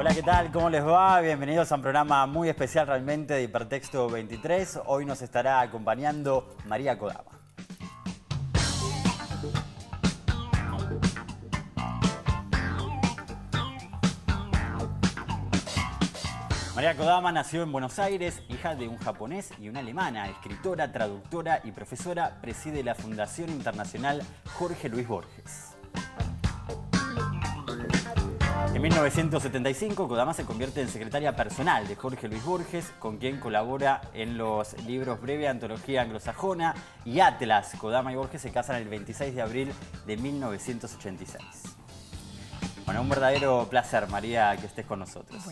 Hola, ¿qué tal? ¿Cómo les va? Bienvenidos a un programa muy especial realmente de Hipertexto 23. Hoy nos estará acompañando María Kodama. María Kodama nació en Buenos Aires, hija de un japonés y una alemana, escritora, traductora y profesora, preside la Fundación Internacional Jorge Luis Borges. En 1975, Kodama se convierte en secretaria personal de Jorge Luis Borges, con quien colabora en los libros Breve Antología Anglosajona y Atlas. Kodama y Borges se casan el 26 de abril de 1986. Bueno, un verdadero placer, María, que estés con nosotros.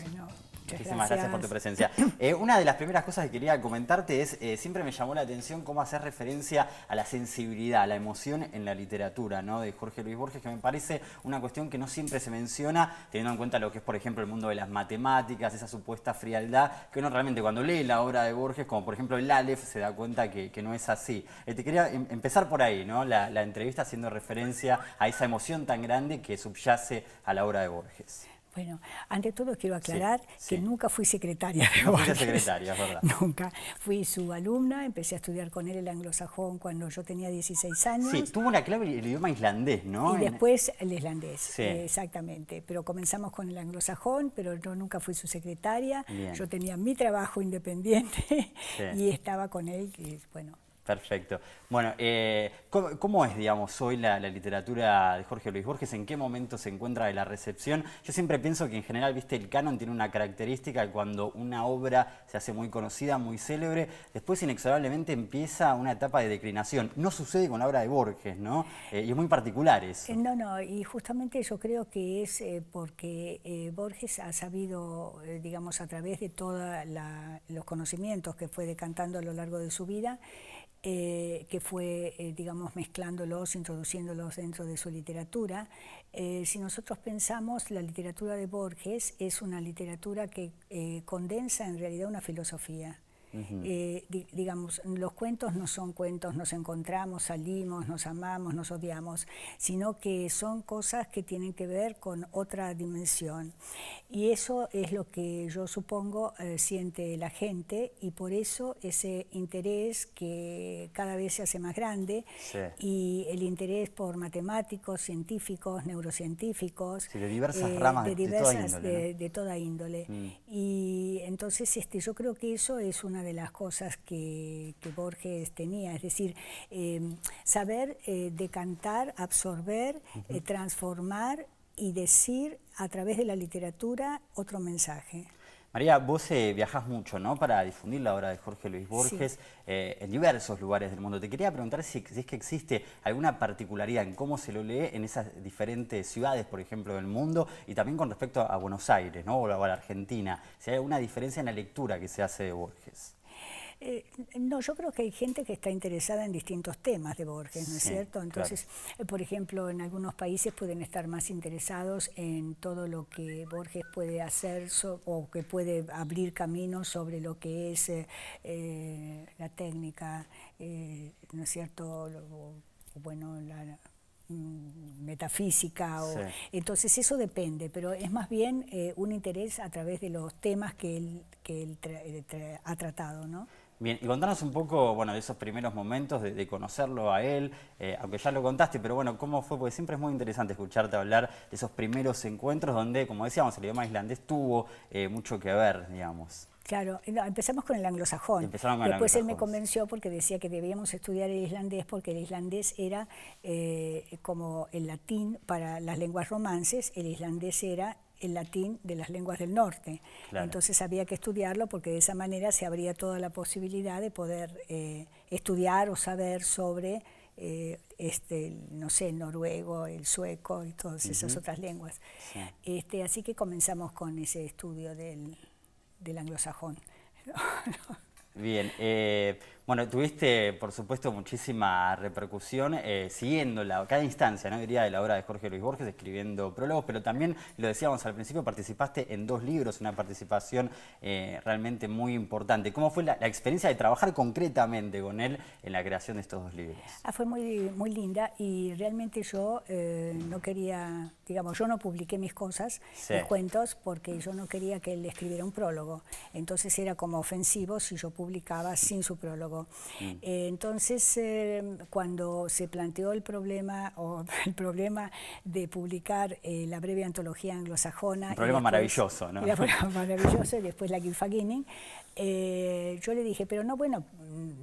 Muchísimas gracias. por tu presencia. Eh, una de las primeras cosas que quería comentarte es, eh, siempre me llamó la atención cómo hacer referencia a la sensibilidad, a la emoción en la literatura, ¿no? De Jorge Luis Borges, que me parece una cuestión que no siempre se menciona, teniendo en cuenta lo que es, por ejemplo, el mundo de las matemáticas, esa supuesta frialdad, que uno realmente cuando lee la obra de Borges, como por ejemplo el Aleph, se da cuenta que, no es así. Eh, te quería em, empezar por ahí, ¿no? La, la entrevista haciendo referencia a esa emoción tan grande que subyace a la obra de Borges. Bueno, ante todo quiero aclarar que nunca fui secretaria de fui secretaria, ¿verdad? Nunca. Fui su alumna, empecé a estudiar con él el anglosajón cuando yo tenía 16 años. Sí, tuvo una clave el idioma islandés, ¿no? Y después el islandés, exactamente. Pero comenzamos con el anglosajón, pero yo nunca fui su secretaria. Yo tenía mi trabajo independiente y estaba con él, y, bueno, Perfecto. Bueno, eh, ¿cómo, es, digamos, hoy la, literatura de Jorge Luis Borges? ¿En qué momento se encuentra de la recepción? Yo siempre pienso que en general, viste, el canon tiene una característica cuando una obra se hace muy conocida, muy célebre, después inexorablemente empieza una etapa de declinación. No sucede con la obra de Borges, ¿no? Eh, y es muy particular eso. Eh, no, no, y justamente yo creo que es porque Borges ha sabido, digamos, a través de todos los conocimientos que fue decantando a lo largo de su vida, eh, que fue, eh, digamos, mezclándolos, introduciéndolos dentro de su literatura. Eh, si nosotros pensamos, la literatura de Borges es una literatura que condensa en realidad una filosofía. Eh, digamos, los cuentos no son cuentos, nos encontramos, salimos, nos amamos, nos odiamos, sino que son cosas que tienen que ver con otra dimensión. Y eso es lo que yo supongo eh, siente la gente y por eso ese interés que cada vez se hace más grande y el interés por matemáticos, científicos, neurocientíficos. de diversas eh, ramas, de, toda índole. Mm. Y entonces este, yo creo que eso es una una de las cosas que, Borges tenía, es decir, em, saber eh, decantar, absorber, eh, transformar y decir a través de la literatura otro mensaje. María, vos eh, viajas mucho, ¿no? Para difundir la obra de Jorge Luis Borges eh, en diversos lugares del mundo. Te quería preguntar si, es que existe alguna particularidad en cómo se lo lee en esas diferentes ciudades, por ejemplo, del mundo, y también con respecto a Buenos Aires, ¿no? O a la Argentina. Si hay alguna diferencia en la lectura que se hace de Borges. Eh, no, yo creo que hay gente que está interesada en distintos temas de Borges, ¿no es cierto? Entonces, eh, por ejemplo, en algunos países pueden estar más interesados en todo lo que Borges puede hacer o que puede abrir caminos sobre lo que es eh, la técnica, ¿no es cierto? o, bueno, la mm, metafísica. O, Entonces eso depende, pero es más bien un interés a través de los temas que él, ha tratado. ¿no? Bien, y contanos un poco, bueno, de esos primeros momentos de, conocerlo a él, eh, aunque ya lo contaste, pero bueno, ¿cómo fue? Porque siempre es muy interesante escucharte hablar de esos primeros encuentros donde, como decíamos, el idioma islandés tuvo eh, mucho que ver, digamos. Claro, eh, empezamos con el anglosajón. Empezaron Después él me convenció porque decía que debíamos estudiar el islandés porque el islandés era como el latín para las lenguas romances, el islandés era el latín de las lenguas del norte. Entonces había que estudiarlo porque de esa manera se abría toda la posibilidad de poder eh, estudiar o saber sobre, eh, este, no sé, el noruego, el sueco y todas esas otras lenguas. Este, así que comenzamos con ese estudio del, anglosajón. Bien. Eh, bueno, tuviste, por supuesto, muchísima repercusión eh, siguiendo cada instancia, ¿no? diría, de la obra de Jorge Luis Borges, escribiendo prólogos, pero también, lo decíamos al principio, participaste en dos libros, una participación eh, realmente muy importante. ¿Cómo fue la, experiencia de trabajar concretamente con él en la creación de estos dos libros? Ah, fue muy, muy linda y realmente yo eh, no quería, digamos, yo no publiqué mis cosas, mis cuentos, porque yo no quería que él escribiera un prólogo. Entonces era como ofensivo si yo publicaba sin su prólogo. Eh, entonces, eh, cuando se planteó el problema, o el problema de publicar eh, la breve antología anglosajona... Un problema maravilloso, ¿no? problema maravilloso, y después la Gilfaginning, yo le dije, pero no, bueno,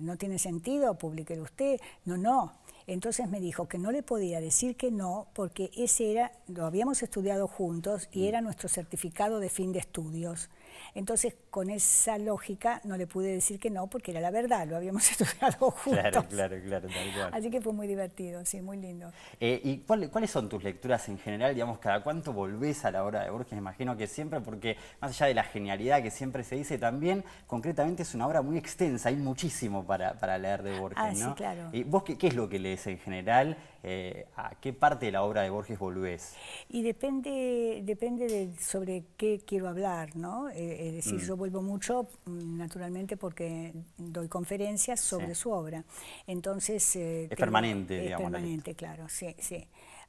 no tiene sentido, publicar usted. No, no, entonces me dijo que no le podía decir que no porque ese era, lo habíamos estudiado juntos y mm. era nuestro certificado de fin de estudios. Entonces, con esa lógica no le pude decir que no, porque era la verdad, lo habíamos estudiado juntos. Claro, claro, claro, tal cual. Así que fue muy divertido, sí, muy lindo. Eh, ¿Y cuáles son tus lecturas en general? Digamos, ¿cada cuánto volvés a la obra de Borges? Me Imagino que siempre, porque más allá de la genialidad que siempre se dice, también concretamente es una obra muy extensa, hay muchísimo para, leer de Borges, ah, ¿no? Sí, claro. ¿Y eh, ¿Vos qué es lo que lees en general? Eh, ¿a qué parte de la obra de Borges volvés? Y depende, depende de sobre qué quiero hablar, ¿no? Eh, es decir, mm. yo vuelvo mucho, mm, naturalmente, porque doy conferencias sobre su obra. Entonces... Eh, es permanente, digamos. Es permanente, claro, sí, sí.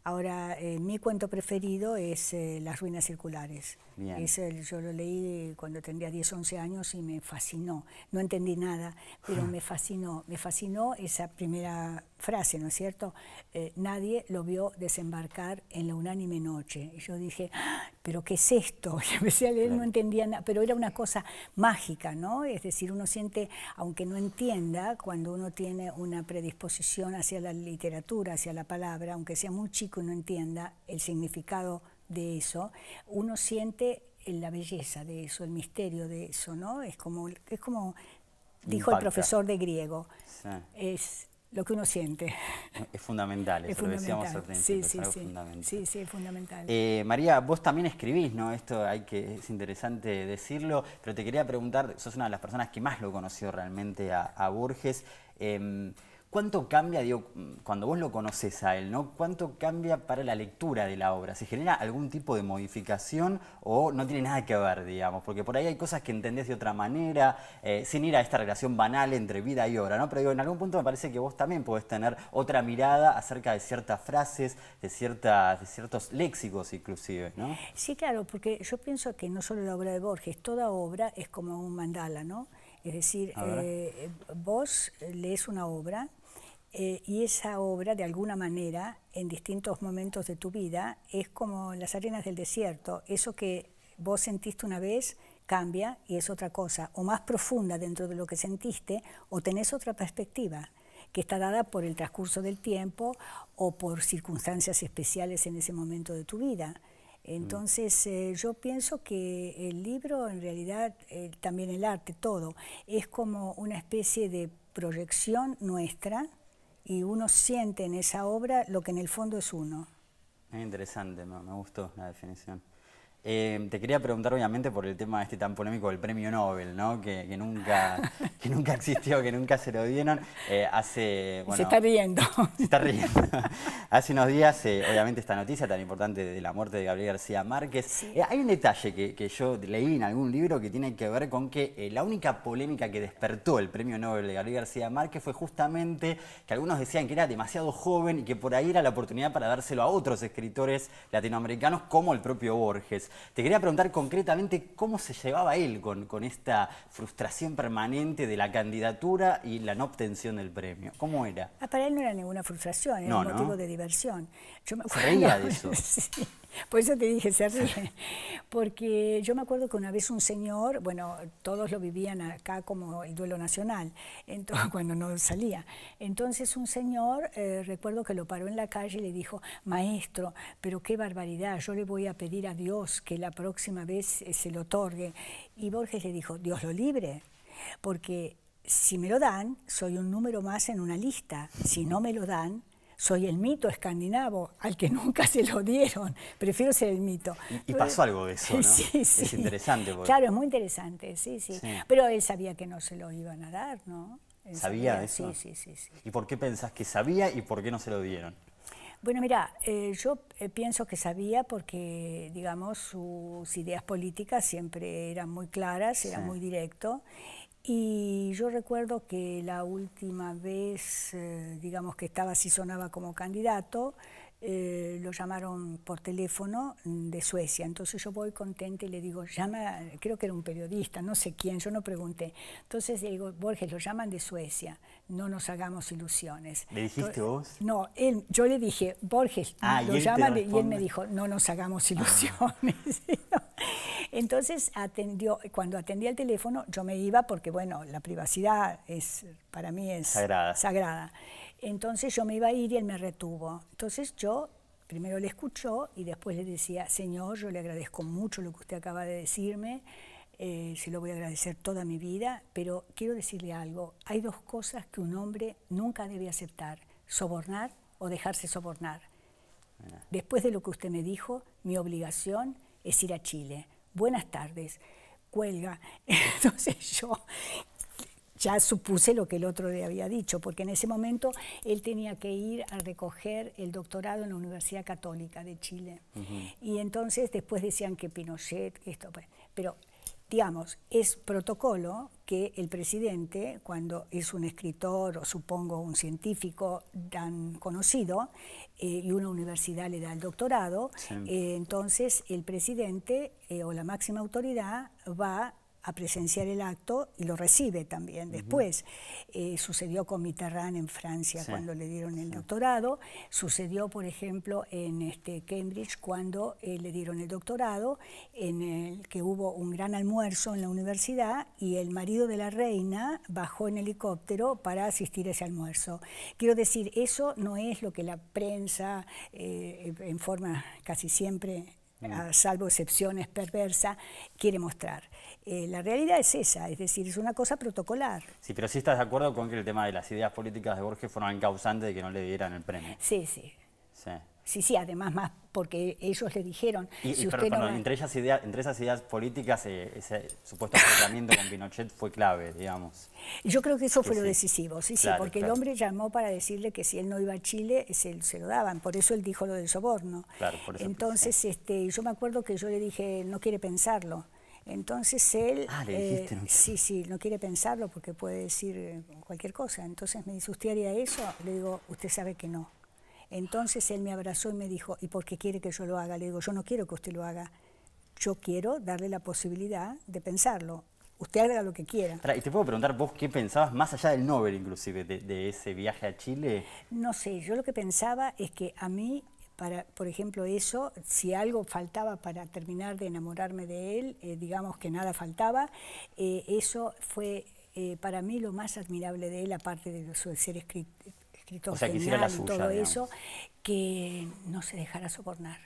Ahora, mi cuento preferido es Las ruinas circulares. yo lo leí cuando tendría 10, 11 años y me fascinó. No entendí nada, pero me fascinó. Me fascinó esa primera frase, ¿no es cierto? Eh, nadie lo vio desembarcar en la unánime noche. Y yo dije, ah, ¿pero qué es esto? Y empecé a leer, no entendía nada, pero era una cosa mágica, ¿no? Es decir, uno siente, aunque no entienda, cuando uno tiene una predisposición hacia la literatura, hacia la palabra, aunque sea muy chico y no entienda el significado de eso, uno siente la belleza de eso, el misterio de eso, ¿no? Es como, es como dijo el profesor de griego, es lo que uno siente. Es fundamental, eso lo decíamos al sí, sí, sí. Sí, es fundamental. Eh, María, vos también escribís, ¿no? Esto hay que, es interesante decirlo, pero te quería preguntar, sos una de las personas que más lo conoció realmente a, a Borges. Em, ¿Cuánto cambia, digo, cuando vos lo conoces a él, ¿no? ¿Cuánto cambia para la lectura de la obra? ¿Se genera algún tipo de modificación o no tiene nada que ver, digamos? Porque por ahí hay cosas que entendés de otra manera, eh, sin ir a esta relación banal entre vida y obra, ¿no? Pero digo, en algún punto me parece que vos también podés tener otra mirada acerca de ciertas frases, de, ciertas, de ciertos léxicos inclusive, ¿no? Sí, claro, porque yo pienso que no solo la obra de Borges, toda obra es como un mandala, ¿no? Es decir, eh, vos lees una obra eh, y esa obra, de alguna manera, en distintos momentos de tu vida, es como las arenas del desierto, eso que vos sentiste una vez cambia y es otra cosa, o más profunda dentro de lo que sentiste, o tenés otra perspectiva que está dada por el transcurso del tiempo o por circunstancias especiales en ese momento de tu vida. Mm. Entonces eh, yo pienso que el libro, en realidad, eh, también el arte, todo, es como una especie de proyección nuestra, y uno siente en esa obra lo que en el fondo es uno. Es interesante, me, me gustó la definición. Em, te quería preguntar obviamente por el tema este tan polémico del premio Nobel, ¿no? Que, nunca, nunca existió, que nunca se lo dieron. Eh, hace, se está riendo. Se está riendo. hace unos días, eh, obviamente, esta noticia tan importante de la muerte de Gabriel García Márquez. Eh, hay un detalle que, yo leí en algún libro que tiene que ver con que la única polémica que despertó el premio Nobel de Gabriel García Márquez fue justamente que algunos decían que era demasiado joven y que por ahí era la oportunidad para dárselo a otros escritores latinoamericanos como el propio Borges. Te quería preguntar concretamente cómo se llevaba él con, con esta frustración permanente de la candidatura y la no obtención del premio. ¿Cómo era? Ah, para él no era ninguna frustración, era un motivo de diversión. de eso? Por eso te dije, se Porque yo me acuerdo que una vez un señor, bueno, todos lo vivían acá como el duelo nacional, entonces, cuando no salía. Entonces un señor, eh, recuerdo que lo paró en la calle y le dijo, maestro, pero qué barbaridad, yo le voy a pedir a Dios que la próxima vez eh, se lo otorgue. Y Borges le dijo, Dios lo libre, porque si me lo dan, soy un número más en una lista. Si no me lo dan, soy el mito escandinavo, al que nunca se lo dieron, prefiero ser el mito. Y, pasó algo de eso, ¿no? Es interesante. Claro, es muy interesante, sí, sí, Pero él sabía que no se lo iban a dar, ¿no? ¿Sabía, eso? Sí, sí, sí, ¿Y por qué pensás que sabía y por qué no se lo dieron? Bueno, mira, eh, yo eh, pienso que sabía porque, digamos, sus ideas políticas siempre eran muy claras, eran muy directo y yo recuerdo que la última vez, eh, digamos, que estaba si sonaba como candidato, eh, lo llamaron por teléfono mm, de Suecia. Entonces yo voy contenta y le digo, llama, creo que era un periodista, no sé quién, yo no pregunté. Entonces le digo, Borges, lo llaman de Suecia, no nos hagamos ilusiones. ¿Le dijiste vos? No, él, yo le dije, Borges, ah, lo y llaman y él me dijo, no nos hagamos ah. ilusiones. Entonces atendió, cuando atendía el teléfono yo me iba porque, bueno, la privacidad es, para mí es sagrada. Entonces yo me iba a ir y él me retuvo. Entonces yo primero le escuchó y después le decía, Señor, yo le agradezco mucho lo que usted acaba de decirme, eh, se lo voy a agradecer toda mi vida, pero quiero decirle algo, hay dos cosas que un hombre nunca debe aceptar, sobornar o dejarse sobornar. Ah. Después de lo que usted me dijo, mi obligación es ir a Chile. Buenas tardes. Cuelga. Entonces yo ya supuse lo que el otro le había dicho, porque en ese momento él tenía que ir a recoger el doctorado en la Universidad Católica de Chile. Y entonces después decían que Pinochet, esto, pues, pero digamos, es protocolo que el presidente, cuando es un escritor o supongo un científico tan conocido eh, y una universidad le da el doctorado, eh, entonces el presidente eh, o la máxima autoridad va a presenciar el acto y lo recibe también después. Eh, sucedió con Mitterrand en Francia cuando le dieron el doctorado, sucedió por ejemplo en este, Cambridge cuando eh, le dieron el doctorado, en el que hubo un gran almuerzo en la universidad y el marido de la reina bajó en helicóptero para asistir a ese almuerzo. Quiero decir, eso no es lo que la prensa eh, en forma casi siempre a salvo excepciones perversas, quiere mostrar. Eh, la realidad es esa, es decir, es una cosa protocolar. Sí, pero sí estás de acuerdo con que el tema de las ideas políticas de Borges fueron el causante de que no le dieran el premio. Sí, sí. Sí. Sí, sí, además más porque ellos le dijeron... Y, entre, esas ideas políticas eh, ese supuesto acercamiento con Pinochet fue clave, digamos. Yo creo que eso fue lo decisivo, sí, sí, porque el hombre llamó para decirle que si él no iba a Chile se, lo daban, por eso él dijo lo del soborno. Claro, por Entonces este, yo me acuerdo que yo le dije, no quiere pensarlo. Entonces él, ah, le eh, sí, sí, no quiere pensarlo porque puede decir eh, cualquier cosa. Entonces me dice, ¿usted haría eso? Le digo, usted sabe que no. Entonces él me abrazó y me dijo, ¿y por qué quiere que yo lo haga? Le digo, yo no quiero que usted lo haga, yo quiero darle la posibilidad de pensarlo. Usted haga lo que quiera. y te puedo preguntar vos qué pensabas más allá del Nobel inclusive, de, ese viaje a Chile. No sé, yo lo que pensaba es que a mí, para, por ejemplo, eso, si algo faltaba para terminar de enamorarme de él, eh, digamos que nada faltaba, eh, eso fue eh, para mí lo más admirable de él, aparte de su ser escritor todo eso, que no se dejara sobornar,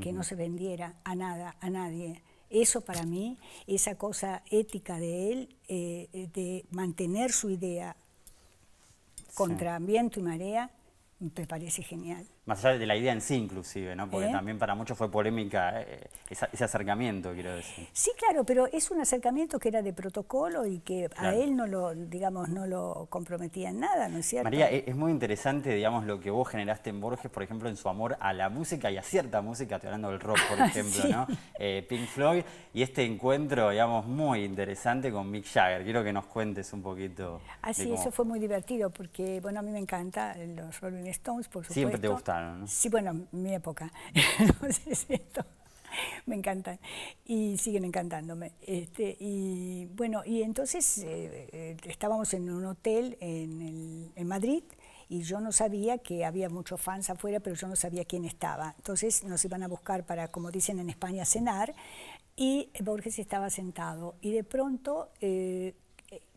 que no se vendiera a nada, a nadie. Eso para mí, esa cosa ética de él, eh, de mantener su idea contra viento y marea, me parece genial. Más allá de la idea en sí, inclusive, ¿no? Porque ¿Eh? también para muchos fue polémica eh, ese acercamiento, quiero decir. Sí, claro, pero es un acercamiento que era de protocolo y que a él no lo, digamos, no lo comprometía en nada, ¿no es cierto? María, e-, es muy interesante, digamos, lo que vos generaste en Borges, por ejemplo, en su amor a la música y a cierta música, te hablando del rock, por ejemplo, ¿no? Eh, Pink Floyd, y este encuentro, digamos, muy interesante con Mick Jagger. Quiero que nos cuentes un poquito. Así, ah, sí, eso fue muy divertido, porque, bueno, a mí me encanta los Rolling Stones, por supuesto. Siempre te gusta. Sí, bueno, mi época. me encantan y siguen encantándome. Este, y bueno, y entonces eh, eh, estábamos en un hotel en, Madrid y yo no sabía que había muchos fans afuera, pero yo no sabía quién estaba. Entonces nos iban a buscar para, como dicen en España, cenar y Borges estaba sentado y de pronto eh,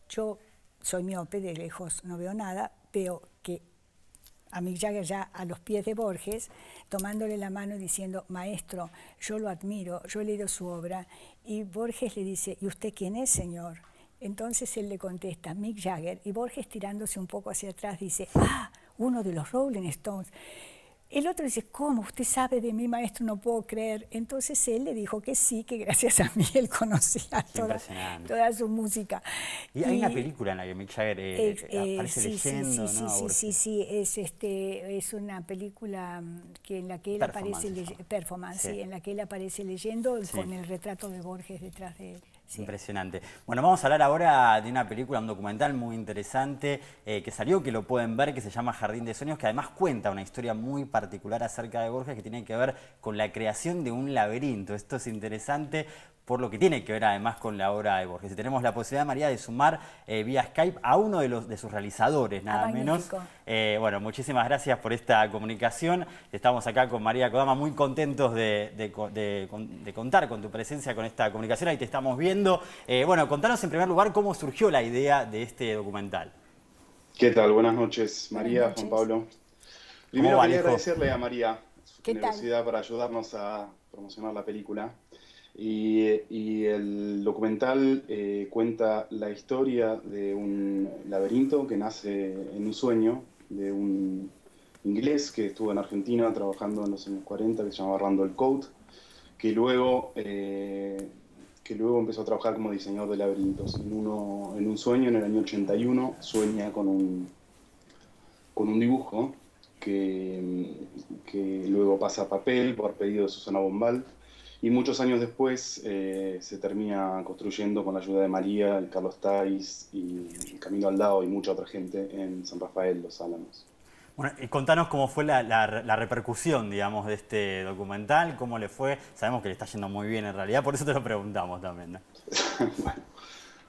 yo soy miope de lejos, no veo nada, pero a Mick Jagger ya a los pies de Borges, tomándole la mano y diciendo, maestro, yo lo admiro, yo he leído su obra, y Borges le dice, ¿y usted quién es, señor? Entonces él le contesta, Mick Jagger, y Borges tirándose un poco hacia atrás dice, ah, uno de los Rolling Stones. El otro dice, ¿cómo? Usted sabe de mí, maestro, no puedo creer. Entonces él le dijo que sí, que gracias a mí él conocía toda, su música. Y, hay una película en la que Mick eh, eh, aparece eh, leyendo, sí, sí, ¿no? Sí, sí, sí, es, este, es una película mm, que en la que él aparece, performance, en la que él aparece leyendo con el retrato de Borges detrás de él. Impresionante. Bueno, vamos a hablar ahora de una película, un documental muy interesante eh, que salió, que lo pueden ver, que se llama Jardín de Sueños, que además cuenta una historia muy particular acerca de Borges que tiene que ver con la creación de un laberinto. Esto es interesante por lo que tiene que ver además con la obra de Borges. Y tenemos la posibilidad, María, de sumar eh, vía Skype a uno de, los, de sus realizadores, nada ah, menos. Eh, bueno, muchísimas gracias por esta comunicación. Estamos acá con María Kodama, muy contentos de contar con tu presencia, con esta comunicación. Ahí te estamos viendo. Eh, bueno, contanos en primer lugar cómo surgió la idea de este documental. ¿Qué tal? Buenas noches, María, Juan Pablo. Primero quería agradecerle a María su generosidad para ayudarnos a promocionar la película. Y, el documental eh, cuenta la historia de un laberinto que nace en un sueño de un inglés que estuvo en Argentina trabajando en los años 40, que se llamaba Randall Coat, que luego eh, que luego empezó a trabajar como diseñador de laberintos. En, un sueño, en el año 81, sueña con un, con un dibujo que, luego pasa a papel por pedido de Susana Bombal. Y muchos años después eh, se termina construyendo con la ayuda de María, Carlos Tais y Camilo Aldao y mucha otra gente en San Rafael, Los Álamos. Bueno, contanos cómo fue la, repercusión, digamos, de este documental, cómo le fue. Sabemos que le está yendo muy bien en realidad, por eso te lo preguntamos también. bueno,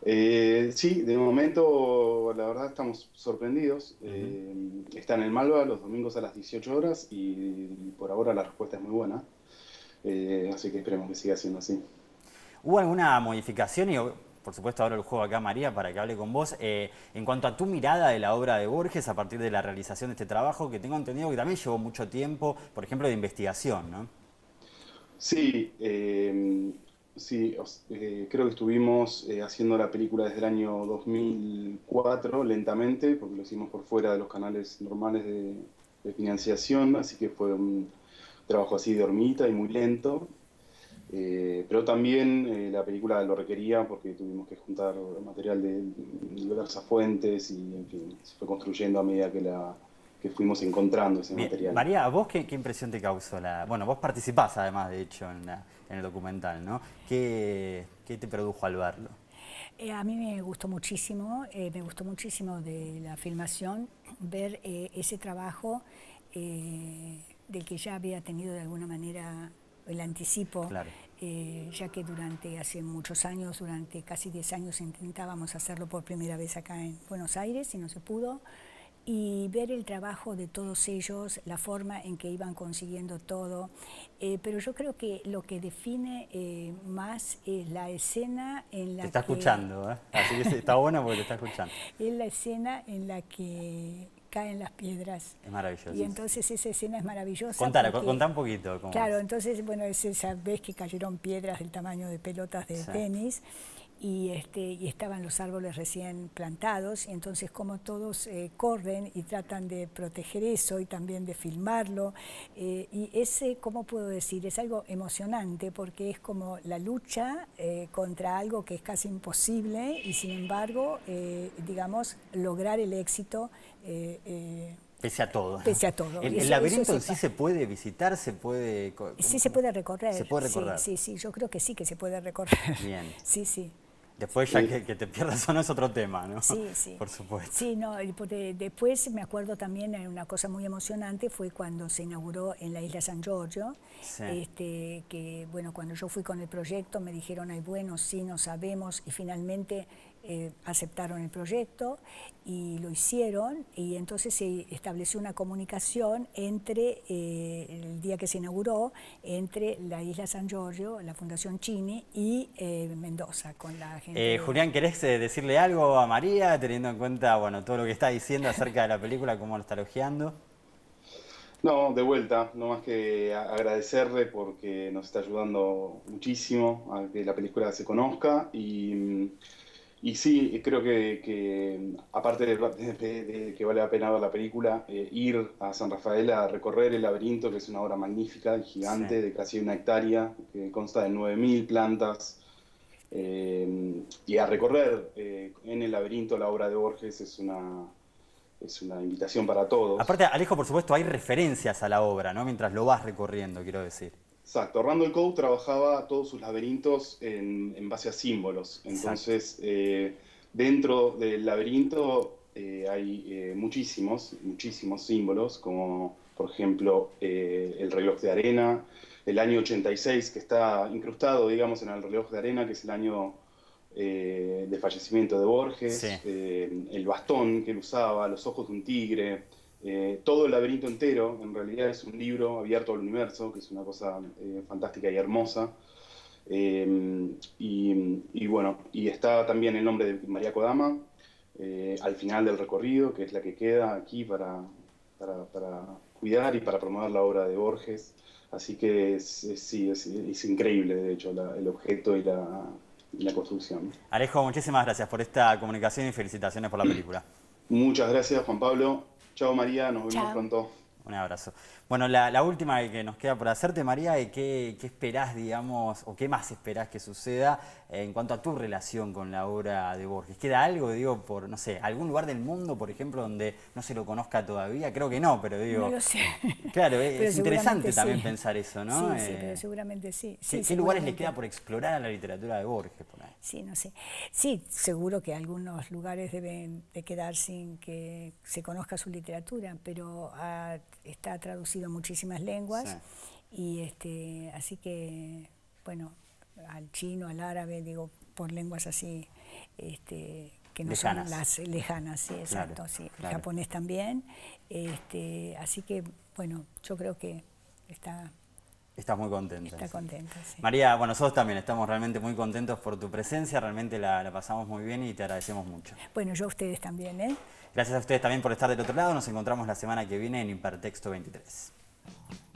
eh, sí, de momento la verdad estamos sorprendidos. Eh, está en el Malva los domingos a las 18 horas y, por ahora la respuesta es muy buena. Eh, así que esperemos que siga siendo así. ¿Hubo alguna modificación y por supuesto ahora el juego acá María para que hable con vos, eh, en cuanto a tu mirada de la obra de Borges a partir de la realización de este trabajo, que tengo entendido que también llevó mucho tiempo, por ejemplo, de investigación, ¿no? Sí, eh, sí eh, creo que estuvimos haciendo la película desde el año 2004, lentamente, porque lo hicimos por fuera de los canales normales de, de financiación, así que fue un trabajo así de hormita y muy lento. Eh, pero también eh, la película lo requería porque tuvimos que juntar material de, diversas fuentes y se fue construyendo a medida que la, que fuimos encontrando ese material. María, vos qué, impresión te causó la...? Bueno, vos participás además, de hecho, en, el documental, ¿no? ¿Qué, te produjo al verlo? Eh, a mí me gustó muchísimo, me gustó muchísimo de la filmación ver ese trabajo del que ya había tenido de alguna manera el anticipo, eh, ya que durante hace muchos años, durante casi 10 años intentábamos hacerlo por primera vez acá en Buenos Aires y no se pudo y ver el trabajo de todos ellos, la forma en que iban consiguiendo todo. Eh, pero yo creo que lo que define eh, más es la escena en la que... Te está escuchando, ¿eh? así que está buena porque te está escuchando. es la escena en la que caen las piedras. Es maravilloso. Y entonces esa escena es maravillosa. contá un poquito. claro, entonces, bueno, es esa vez que cayeron piedras del tamaño de pelotas de tenis y, este, y estaban los árboles recién plantados, y entonces como todos eh, corren y tratan de proteger eso y también de filmarlo, eh, y ese, ¿cómo puedo decir? Es algo emocionante porque es como la lucha eh, contra algo que es casi imposible y sin embargo, digamos, lograr el éxito. Pese a todo. Pese a todo. El, laberinto sí se puede visitar, se puede... Sí, se puede recorrer. Se puede recorrer. Sí, sí, sí, yo creo que sí que se puede recorrer. Bien. Sí, sí. Después ya que, te pierdas o no es otro tema, ¿no? Sí, sí. Por supuesto. Sí, no, eh, después me acuerdo también eh, una cosa muy emocionante fue cuando se inauguró en la isla San Giorgio, este, que bueno, cuando yo fui con el proyecto me dijeron, ay bueno, sí, no sabemos, y finalmente eh, aceptaron el proyecto y lo hicieron y entonces se estableció una comunicación entre, eh, el día que se inauguró, entre la isla San Giorgio, la Fundación Chini y eh, Mendoza con la gente. Julián, ¿querés decirle algo a María teniendo en cuenta bueno, todo lo que está diciendo acerca de la película, cómo lo está elogiando? No, de vuelta, no más que agradecerle porque nos está ayudando muchísimo a que la película se conozca y mm, y sí, creo que, aparte de, que vale la pena ver la película, eh, ir a San Rafael a recorrer el laberinto, que es una obra magnífica, gigante, de casi una hectárea, que consta de 9.000 plantas, eh, y a recorrer eh, en el laberinto la obra de Borges es una, es una invitación para todos. Aparte, Alejo, por supuesto, hay referencias a la obra, ¿no? Mientras lo vas recorriendo, quiero decir. Exacto, Randall Coe trabajaba todos sus laberintos en, base a símbolos. Entonces, eh, dentro del laberinto eh, hay eh, muchísimos, muchísimos símbolos, como por ejemplo el reloj de arena, el año 86 que está incrustado, digamos, en el reloj de arena, que es el año de fallecimiento de Borges, el bastón que él usaba, los ojos de un tigre eh, todo el laberinto entero, en realidad es un libro abierto al universo, que es una cosa eh, fantástica y hermosa. Em, y, bueno, y está también el nombre de María Kodama eh, al final del recorrido, que es la que queda aquí para, para, cuidar y para promover la obra de Borges. Así que sí, es, increíble, de hecho, el objeto y la, y la construcción. Alejo, muchísimas gracias por esta comunicación y felicitaciones por la película. Muchas gracias, Juan Pablo. Chao María, nos vemos pronto. Un abrazo. Bueno, la, última que nos queda por hacerte, María, ¿qué, ¿qué esperás, digamos, o qué más esperás que suceda eh, en cuanto a tu relación con la obra de Borges? ¿Queda algo, digo, por, no sé, algún lugar del mundo, por ejemplo, donde no se lo conozca todavía? Creo que no, pero digo... Claro, es interesante también pensar eso, ¿no? Sí, sí, eh, pero seguramente sí. ¿Qué, lugares le queda por explorar a la literatura de Borges? Sí, no sé. Sí, seguro que algunos lugares deben de quedar sin que se conozca su literatura, pero ah, está traducido muchísimas lenguas y este, así que, bueno, al chino, al árabe, digo, por lenguas así este, que no son las lejanas, sí, exacto, japonés también, este, así que, bueno, yo creo que está Estás muy contenta. Está contenta, sí. María, bueno, nosotros también estamos realmente muy contentos por tu presencia, realmente la, pasamos muy bien y te agradecemos mucho. Bueno, yo a ustedes también, ¿eh? Gracias a ustedes también por estar del otro lado, nos encontramos la semana que viene en Hipertexto 23.